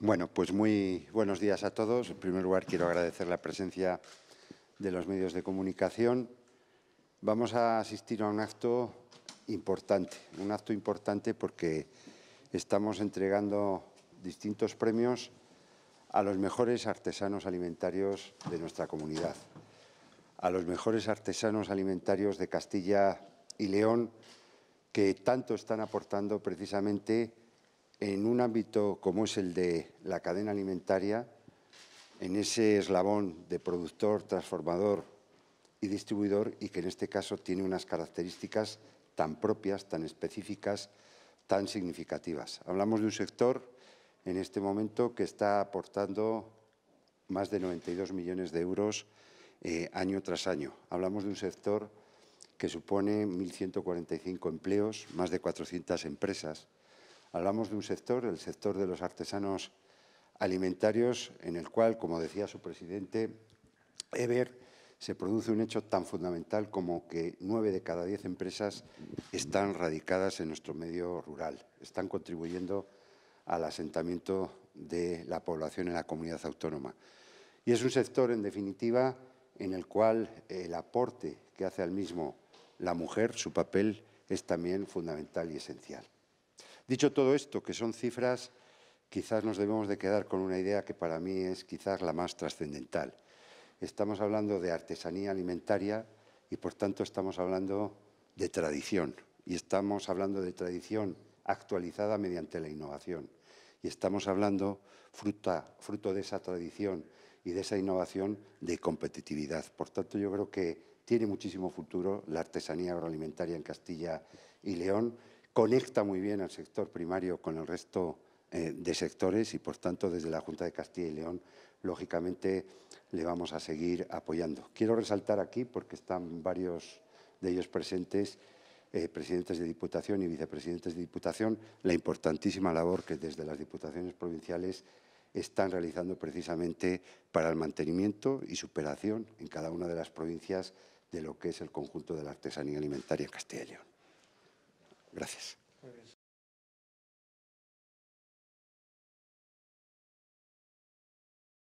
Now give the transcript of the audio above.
Bueno, pues muy buenos días a todos. En primer lugar, quiero agradecer la presencia de los medios de comunicación. Vamos a asistir a un acto importante, un acto importante porque estamos entregando distintos premios a los mejores artesanos alimentarios de nuestra comunidad, a los mejores artesanos alimentarios de Castilla y León que tanto están aportando precisamente en un ámbito como es el de la cadena alimentaria, en ese eslabón de productor, transformador y distribuidor, y que en este caso tiene unas características tan propias, tan específicas, tan significativas. Hablamos de un sector en este momento que está aportando más de 92 millones de euros eh, año tras año. Hablamos de un sector que supone 1.145 empleos, más de 400 empresas, Hablamos de un sector, el sector de los artesanos alimentarios, en el cual, como decía su presidente Eber, se produce un hecho tan fundamental como que nueve de cada diez empresas están radicadas en nuestro medio rural, están contribuyendo al asentamiento de la población en la comunidad autónoma. Y es un sector, en definitiva, en el cual el aporte que hace al mismo la mujer, su papel, es también fundamental y esencial. Dicho todo esto, que son cifras, quizás nos debemos de quedar con una idea que para mí es quizás la más trascendental. Estamos hablando de artesanía alimentaria y por tanto estamos hablando de tradición. Y estamos hablando de tradición actualizada mediante la innovación. Y estamos hablando, fruta, fruto de esa tradición y de esa innovación, de competitividad. Por tanto, yo creo que tiene muchísimo futuro la artesanía agroalimentaria en Castilla y León conecta muy bien al sector primario con el resto eh, de sectores y, por tanto, desde la Junta de Castilla y León, lógicamente, le vamos a seguir apoyando. Quiero resaltar aquí, porque están varios de ellos presentes, eh, presidentes de Diputación y vicepresidentes de Diputación, la importantísima labor que desde las Diputaciones provinciales están realizando precisamente para el mantenimiento y superación en cada una de las provincias de lo que es el conjunto de la artesanía alimentaria en Castilla y León. Gracias.